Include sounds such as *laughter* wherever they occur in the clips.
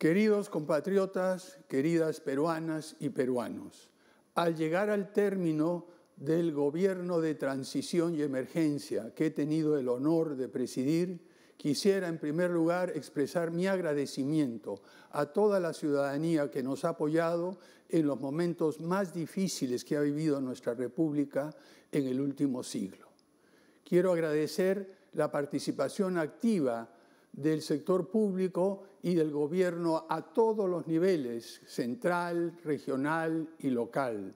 Queridos compatriotas, queridas peruanas y peruanos, al llegar al término del gobierno de transición y emergencia que he tenido el honor de presidir, quisiera en primer lugar expresar mi agradecimiento a toda la ciudadanía que nos ha apoyado en los momentos más difíciles que ha vivido nuestra República en el último siglo. Quiero agradecer la participación activa del sector público y del gobierno a todos los niveles, central, regional y local.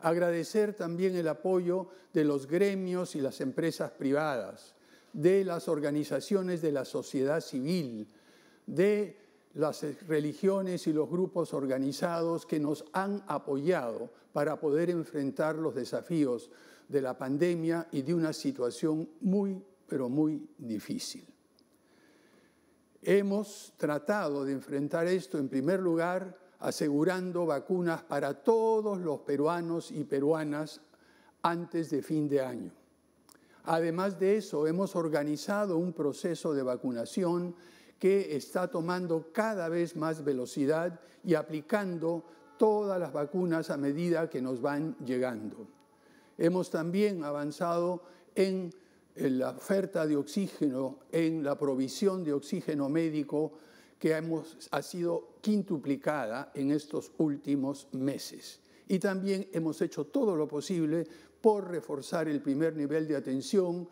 Agradecer también el apoyo de los gremios y las empresas privadas, de las organizaciones de la sociedad civil, de las religiones y los grupos organizados que nos han apoyado para poder enfrentar los desafíos de la pandemia y de una situación muy, pero muy difícil. Hemos tratado de enfrentar esto en primer lugar asegurando vacunas para todos los peruanos y peruanas antes de fin de año. Además de eso, hemos organizado un proceso de vacunación que está tomando cada vez más velocidad y aplicando todas las vacunas a medida que nos van llegando. Hemos también avanzado en la oferta de oxígeno, en la provisión de oxígeno médico que ha sido quintuplicada en estos últimos meses. Y también hemos hecho todo lo posible por reforzar el primer nivel de atención,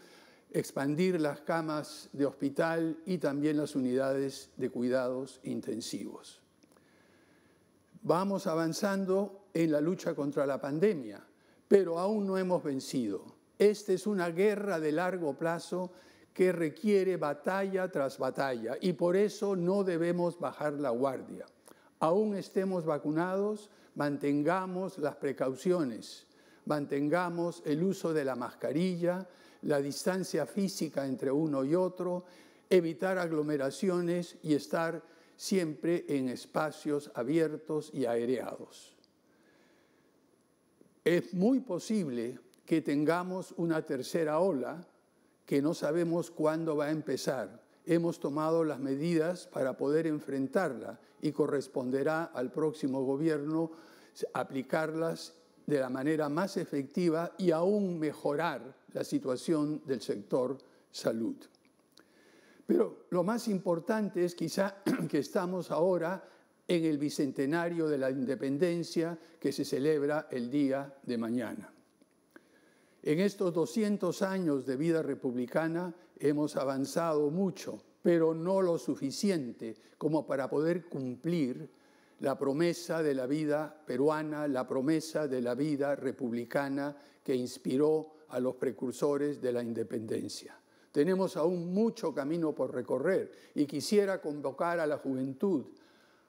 expandir las camas de hospital y también las unidades de cuidados intensivos. Vamos avanzando en la lucha contra la pandemia, pero aún no hemos vencido. Esta es una guerra de largo plazo que requiere batalla tras batalla y por eso no debemos bajar la guardia. Aún estemos vacunados, mantengamos las precauciones, mantengamos el uso de la mascarilla, la distancia física entre uno y otro, evitar aglomeraciones y estar siempre en espacios abiertos y aereados. Es muy posible que tengamos una tercera ola que no sabemos cuándo va a empezar. Hemos tomado las medidas para poder enfrentarla y corresponderá al próximo gobierno aplicarlas de la manera más efectiva y aún mejorar la situación del sector salud. Pero lo más importante es quizá *clears throat* que estamos ahora en el bicentenario de la independencia que se celebra el día de mañana. En estos 200 años de vida republicana hemos avanzado mucho, pero no lo suficiente como para poder cumplir la promesa de la vida peruana, la promesa de la vida republicana que inspiró a los precursores de la independencia. Tenemos aún mucho camino por recorrer y quisiera convocar a la juventud,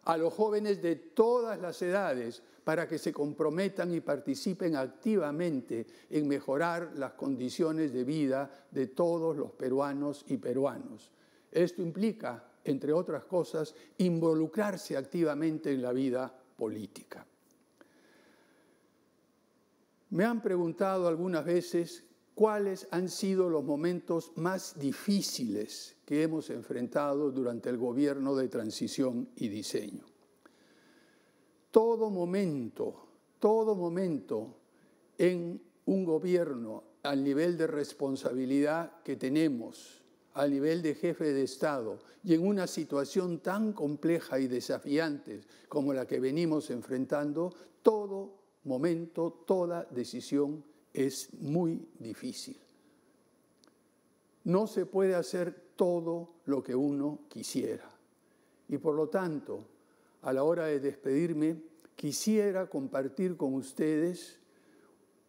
a los jóvenes de todas las edades, para que se comprometan y participen activamente en mejorar las condiciones de vida de todos los peruanos y peruanos. Esto implica, entre otras cosas, involucrarse activamente en la vida política. Me han preguntado algunas veces cuáles han sido los momentos más difíciles que hemos enfrentado durante el gobierno de transición y diseño todo momento, todo momento en un gobierno al nivel de responsabilidad que tenemos, al nivel de jefe de Estado y en una situación tan compleja y desafiante como la que venimos enfrentando, todo momento, toda decisión es muy difícil. No se puede hacer todo lo que uno quisiera. Y por lo tanto, a la hora de despedirme, quisiera compartir con ustedes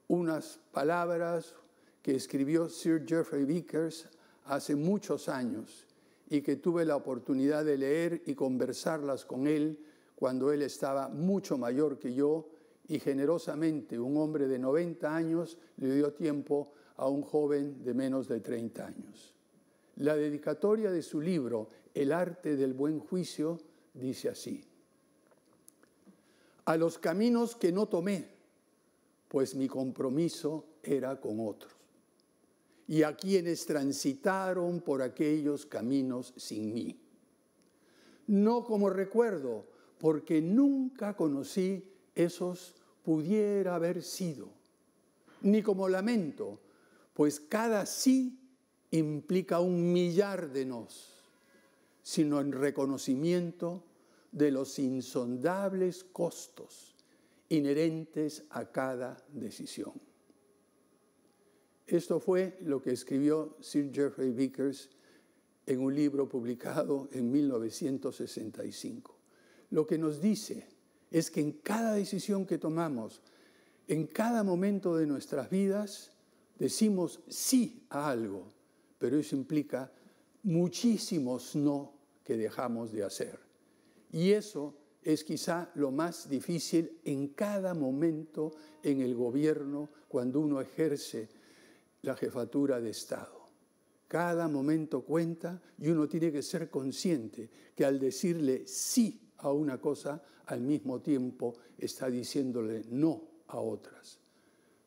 unas palabras que escribió Sir Geoffrey Vickers hace muchos años y que tuve la oportunidad de leer y conversarlas con él cuando él estaba mucho mayor que yo y generosamente un hombre de 90 años le dio tiempo a un joven de menos de 30 años. La dedicatoria de su libro, El arte del buen juicio, dice así a los caminos que no tomé, pues mi compromiso era con otros, y a quienes transitaron por aquellos caminos sin mí. No como recuerdo, porque nunca conocí esos pudiera haber sido, ni como lamento, pues cada sí implica un millar de nos, sino en reconocimiento de los insondables costos inherentes a cada decisión. Esto fue lo que escribió Sir Geoffrey Vickers en un libro publicado en 1965. Lo que nos dice es que en cada decisión que tomamos, en cada momento de nuestras vidas, decimos sí a algo, pero eso implica muchísimos no que dejamos de hacer. Y eso es quizá lo más difícil en cada momento en el gobierno cuando uno ejerce la jefatura de Estado. Cada momento cuenta y uno tiene que ser consciente que al decirle sí a una cosa, al mismo tiempo está diciéndole no a otras.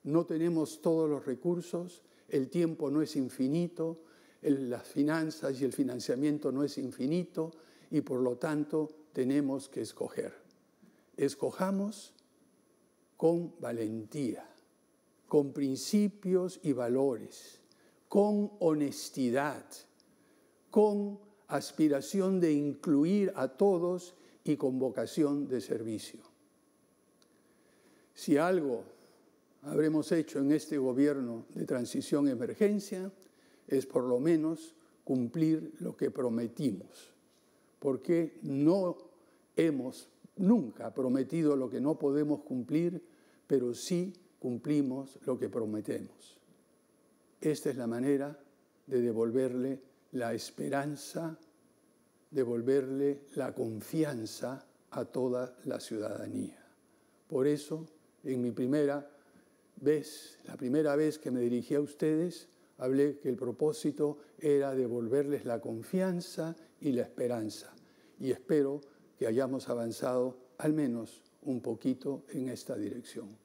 No tenemos todos los recursos, el tiempo no es infinito, las finanzas y el financiamiento no es infinito y por lo tanto tenemos que escoger. Escojamos con valentía, con principios y valores, con honestidad, con aspiración de incluir a todos y con vocación de servicio. Si algo habremos hecho en este gobierno de transición emergencia es por lo menos cumplir lo que prometimos porque no hemos nunca prometido lo que no podemos cumplir, pero sí cumplimos lo que prometemos. Esta es la manera de devolverle la esperanza, devolverle la confianza a toda la ciudadanía. Por eso, en mi primera vez, la primera vez que me dirigí a ustedes, hablé que el propósito era devolverles la confianza y la esperanza. Y espero que hayamos avanzado al menos un poquito en esta dirección.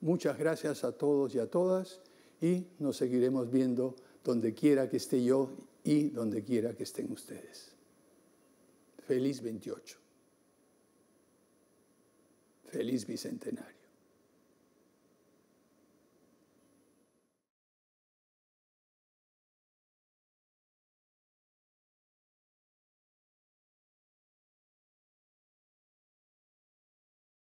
Muchas gracias a todos y a todas y nos seguiremos viendo donde quiera que esté yo y donde quiera que estén ustedes. Feliz 28. Feliz Bicentenario.